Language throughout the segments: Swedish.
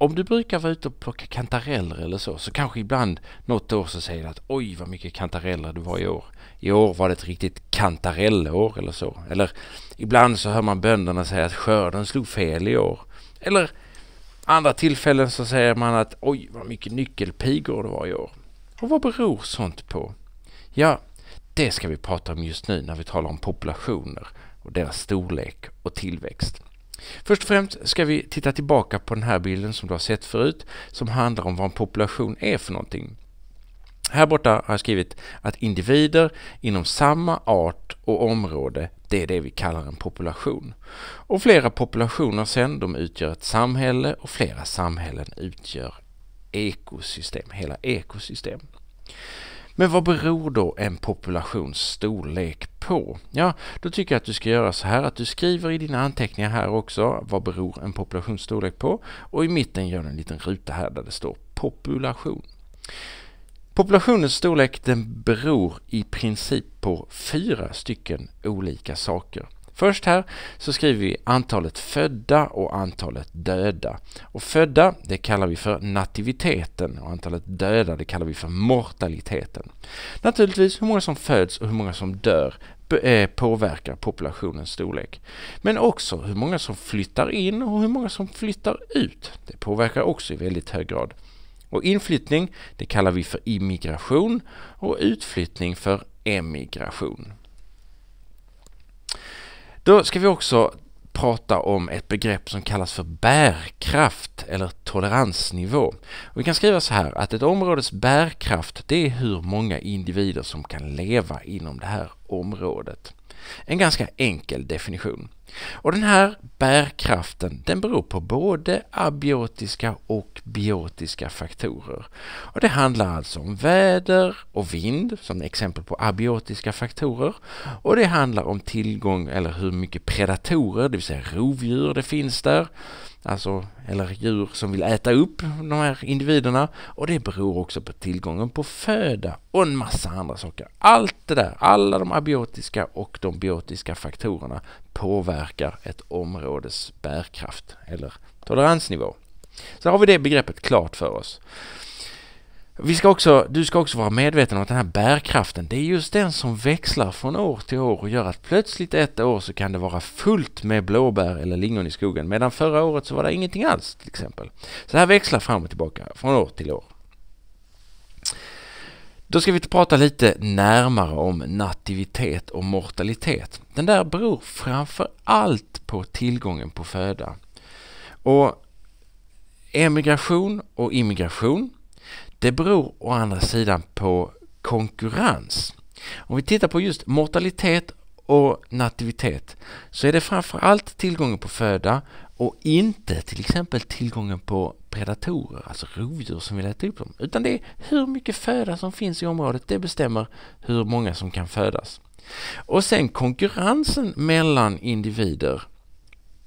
om du brukar vara ute och plocka kantareller eller så, så kanske ibland något år så säger du att oj vad mycket kantareller det var i år. I år var det ett riktigt kantarellår eller så. Eller ibland så hör man bönderna säga att skörden slog fel i år. Eller andra tillfällen så säger man att oj vad mycket nyckelpigor det var i år. Och vad beror sånt på? Ja, det ska vi prata om just nu när vi talar om populationer och deras storlek och tillväxt. Först och främst ska vi titta tillbaka på den här bilden som du har sett förut som handlar om vad en population är för någonting. Här borta har jag skrivit att individer inom samma art och område, det är det vi kallar en population. Och flera populationer sen, de utgör ett samhälle och flera samhällen utgör ekosystem, hela ekosystem. Men vad beror då en populations storlek på? Ja, då tycker jag att du ska göra så här att du skriver i dina anteckningar här också vad beror en populations storlek på? Och i mitten gör du en liten ruta här där det står population. Populationens storlek den beror i princip på fyra stycken olika saker. Först här så skriver vi antalet födda och antalet döda. Och födda, det kallar vi för nativiteten och antalet döda, det kallar vi för mortaliteten. Naturligtvis hur många som föds och hur många som dör eh, påverkar populationens storlek. Men också hur många som flyttar in och hur många som flyttar ut. Det påverkar också i väldigt hög grad. Och inflyttning, det kallar vi för immigration och utflyttning för emigration. Då ska vi också prata om ett begrepp som kallas för bärkraft eller toleransnivå. Och vi kan skriva så här att ett områdes bärkraft det är hur många individer som kan leva inom det här området. En ganska enkel definition. Och den här bärkraften den beror på både abiotiska och biotiska faktorer. Och det handlar alltså om väder och vind som exempel på abiotiska faktorer. Och det handlar om tillgång eller hur mycket predatorer, det vill säga rovdjur det finns där alltså, eller djur som vill äta upp de här individerna och det beror också på tillgången på föda och en massa andra saker. Allt det där, alla de abiotiska och de biotiska faktorerna påverkar ett områdes bärkraft eller toleransnivå. Så har vi det begreppet klart för oss. Vi ska också, du ska också vara medveten om att den här bärkraften, det är just den som växlar från år till år och gör att plötsligt ett år så kan det vara fullt med blåbär eller lingon i skogen medan förra året så var det ingenting alls till exempel. Så det här växlar fram och tillbaka från år till år. Då ska vi prata lite närmare om nativitet och mortalitet. Den där beror framför allt på tillgången på föda. Och emigration och immigration det beror å andra sidan på konkurrens. Om vi tittar på just mortalitet och nativitet så är det framförallt tillgången på föda och inte till exempel tillgången på predatorer, alltså rovdjur som vill äta upp dem. Utan det är hur mycket föda som finns i området, det bestämmer hur många som kan födas. Och sen konkurrensen mellan individer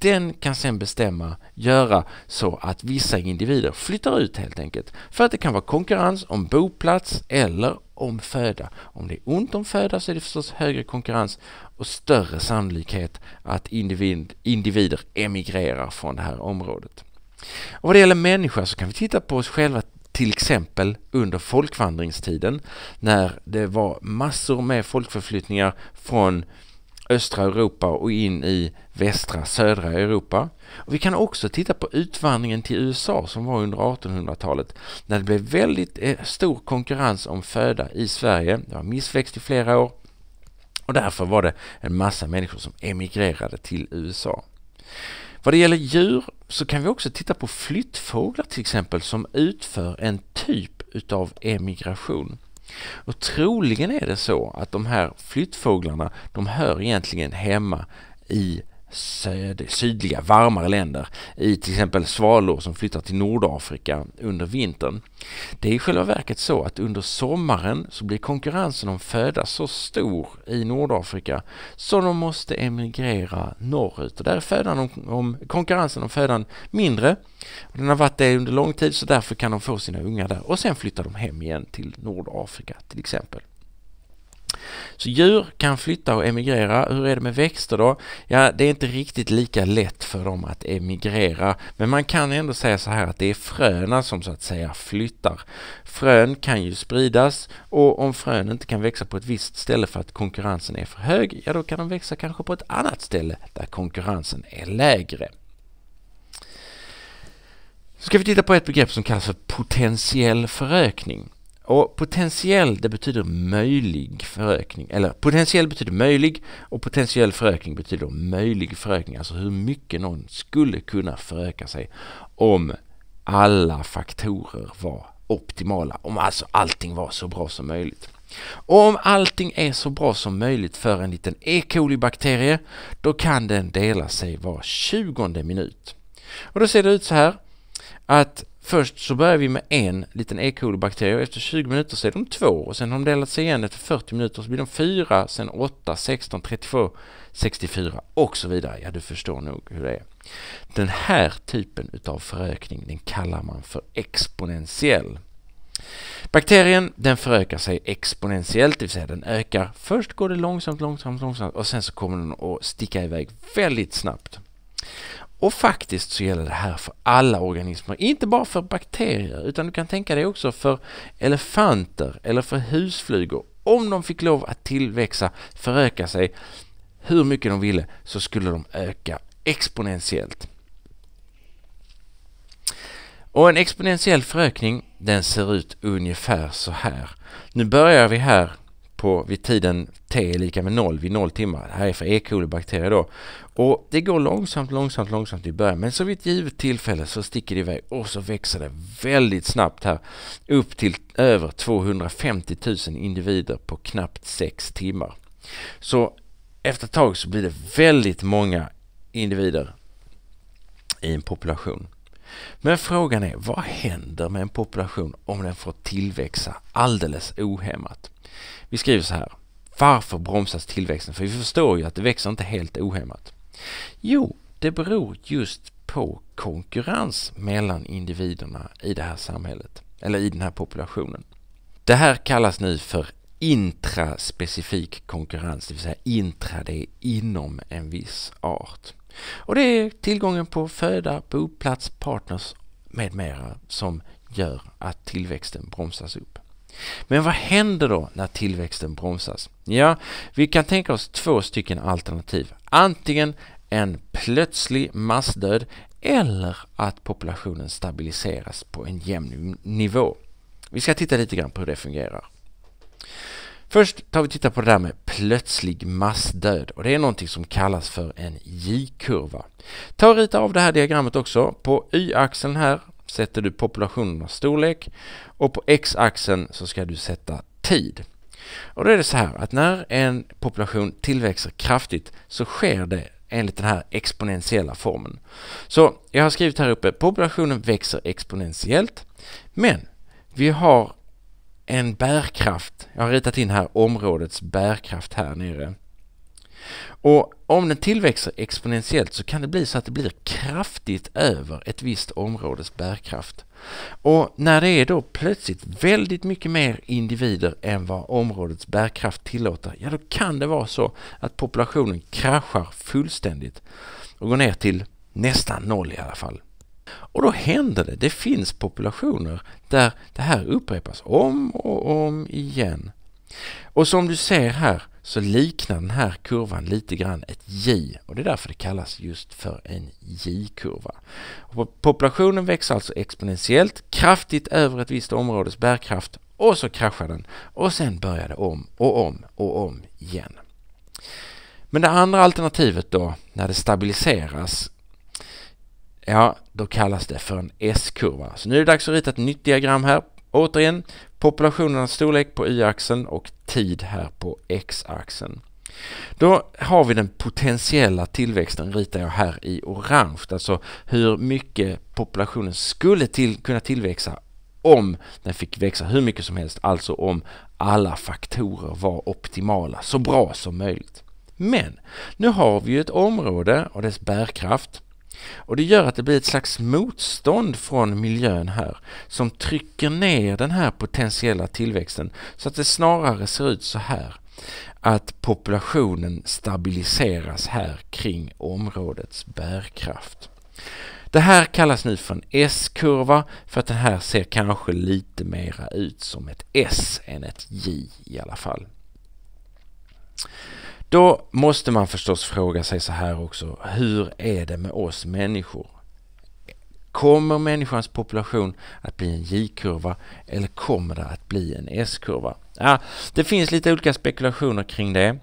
den kan sedan bestämma, göra så att vissa individer flyttar ut helt enkelt. För att det kan vara konkurrens om boplats eller om föda. Om det är ont om föda så är det förstås högre konkurrens och större sannolikhet att individ, individer emigrerar från det här området. Och vad det gäller människa så kan vi titta på oss själva till exempel under folkvandringstiden när det var massor med folkförflyttningar från östra Europa och in i västra södra Europa. Och vi kan också titta på utvandringen till USA som var under 1800-talet när det blev väldigt eh, stor konkurrens om föda i Sverige. Det var missväxt i flera år och därför var det en massa människor som emigrerade till USA. Vad det gäller djur så kan vi också titta på flyttfåglar till exempel som utför en typ utav emigration. Och troligen är det så att de här flyttfåglarna, de hör egentligen hemma i sydliga, varmare länder i till exempel svalor som flyttar till Nordafrika under vintern. Det är i själva verket så att under sommaren så blir konkurrensen om föda så stor i Nordafrika så de måste emigrera norrut och där är födan om, om, konkurrensen om födan mindre. Den har varit det under lång tid så därför kan de få sina ungar där och sen flyttar de hem igen till Nordafrika till exempel. Så djur kan flytta och emigrera. Hur är det med växter då? Ja, det är inte riktigt lika lätt för dem att emigrera. Men man kan ändå säga så här att det är fröna som så att säga flyttar. Frön kan ju spridas och om frön inte kan växa på ett visst ställe för att konkurrensen är för hög, ja då kan de växa kanske på ett annat ställe där konkurrensen är lägre Så ska vi titta på ett begrepp som kallas för potentiell förökning. Och potentiell, det betyder möjlig förökning. Eller potentiell betyder möjlig och potentiell förökning betyder möjlig förökning. Alltså hur mycket någon skulle kunna föröka sig om alla faktorer var optimala. Om alltså allting var så bra som möjligt. Och om allting är så bra som möjligt för en liten E. coli-bakterie då kan den dela sig var 20 minut. Och då ser det ut så här att Först så börjar vi med en liten E. coli-bakterie och efter 20 minuter så är de två och sen har de delat sig igen efter 40 minuter så blir de fyra, sen 8, 16, 32, 64 och så vidare. Ja, du förstår nog hur det är. Den här typen utav förökning den kallar man för exponentiell. Bakterien den förökar sig exponentiellt, det vill säga den ökar. Först går det långsamt, långsamt, långsamt och sen så kommer den att sticka iväg väldigt snabbt. Och faktiskt så gäller det här för alla organismer, inte bara för bakterier utan du kan tänka dig också för elefanter eller för husflugor. Om de fick lov att tillväxa, föröka sig hur mycket de ville så skulle de öka exponentiellt. Och en exponentiell förökning den ser ut ungefär så här. Nu börjar vi här på vid tiden t är lika med noll vid noll timmar. Det här är för E. coli-bakterier då. Och det går långsamt, långsamt, långsamt i början. Men så vid ett givet tillfälle så sticker det iväg och så växer det väldigt snabbt här. Upp till över 250 000 individer på knappt sex timmar. Så efter ett tag så blir det väldigt många individer i en population. Men frågan är, vad händer med en population om den får tillväxa alldeles ohämmat? Vi skriver så här, varför bromsas tillväxten? För vi förstår ju att det växer inte helt ohämmat. Jo, det beror just på konkurrens mellan individerna i det här samhället, eller i den här populationen. Det här kallas nu för intraspecifik konkurrens, det vill säga intra, det är inom en viss art. Och det är tillgången på föda, boplats, partners med mera som gör att tillväxten bromsas upp. Men vad händer då när tillväxten bromsas? Ja, vi kan tänka oss två stycken alternativ. Antingen en plötslig massdöd eller att populationen stabiliseras på en jämn nivå. Vi ska titta lite grann på hur det fungerar. Först tar vi titta på det där med plötslig massdöd och det är någonting som kallas för en J-kurva. Ta och rita av det här diagrammet också. På Y-axeln här sätter du populationernas storlek och på X-axeln så ska du sätta tid. Och då är det så här att när en population tillväxer kraftigt så sker det enligt den här exponentiella formen. Så jag har skrivit här uppe, populationen växer exponentiellt men vi har en bärkraft. Jag har ritat in här områdets bärkraft här nere. Och om den tillväxer exponentiellt så kan det bli så att det blir kraftigt över ett visst områdes bärkraft. Och när det är då plötsligt väldigt mycket mer individer än vad områdets bärkraft tillåter, ja då kan det vara så att populationen kraschar fullständigt och går ner till nästan noll i alla fall. Och då händer det. Det finns populationer där det här upprepas om och om igen. Och som du ser här så liknar den här kurvan lite grann ett J och det är därför det kallas just för en J-kurva. Populationen växer alltså exponentiellt kraftigt över ett visst områdes bärkraft och så kraschar den och sen börjar det om och om och om igen. Men det andra alternativet då, när det stabiliseras, ja, då kallas det för en S-kurva. Så nu är det dags att rita ett nytt diagram här. Återigen, populationernas storlek på y-axeln och tid här på x-axeln. Då har vi den potentiella tillväxten ritar jag här i orange, alltså hur mycket populationen skulle till, kunna tillväxa om den fick växa hur mycket som helst, alltså om alla faktorer var optimala, så bra som möjligt. Men nu har vi ju ett område och dess bärkraft och det gör att det blir ett slags motstånd från miljön här som trycker ner den här potentiella tillväxten så att det snarare ser ut så här att populationen stabiliseras här kring områdets bärkraft. Det här kallas nu för en S-kurva för att den här ser kanske lite mera ut som ett S än ett J i alla fall. Då måste man förstås fråga sig så här också, hur är det med oss människor? Kommer människans population att bli en J-kurva eller kommer det att bli en S-kurva? Ja, det finns lite olika spekulationer kring det.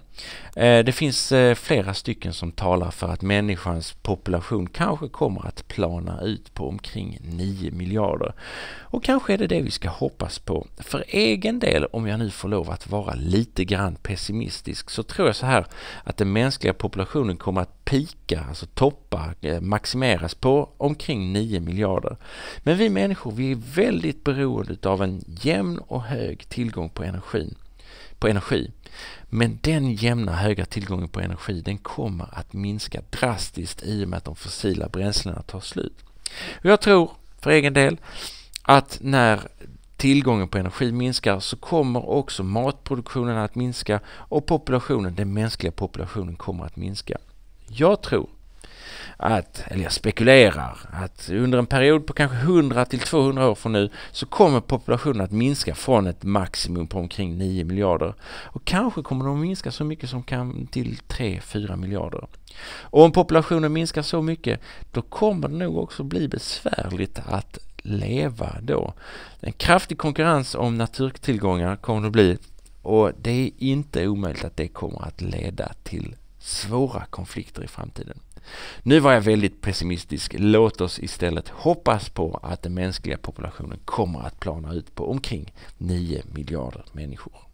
Eh, det finns eh, flera stycken som talar för att människans population kanske kommer att plana ut på omkring 9 miljarder. Och kanske är det det vi ska hoppas på. För egen del, om jag nu får lov att vara lite grann pessimistisk, så tror jag så här att den mänskliga populationen kommer att pika, alltså toppa, eh, maximeras på omkring 9 miljarder. Men vi människor, vi är väldigt beroende av en jämn och hög tillgång på energin på energi. Men den jämna höga tillgången på energi den kommer att minska drastiskt i och med att de fossila bränslena tar slut. Jag tror för egen del att när tillgången på energi minskar så kommer också matproduktionen att minska och populationen, den mänskliga populationen kommer att minska. Jag tror att, eller jag spekulerar, att under en period på kanske 100 till 200 år från nu så kommer populationen att minska från ett maximum på omkring 9 miljarder. Och kanske kommer de att minska så mycket som kan till 3-4 miljarder. Och om populationen minskar så mycket då kommer det nog också bli besvärligt att leva då. En kraftig konkurrens om naturtillgångar kommer det att bli och det är inte omöjligt att det kommer att leda till svåra konflikter i framtiden. Nu var jag väldigt pessimistisk. Låt oss istället hoppas på att den mänskliga populationen kommer att plana ut på omkring 9 miljarder människor.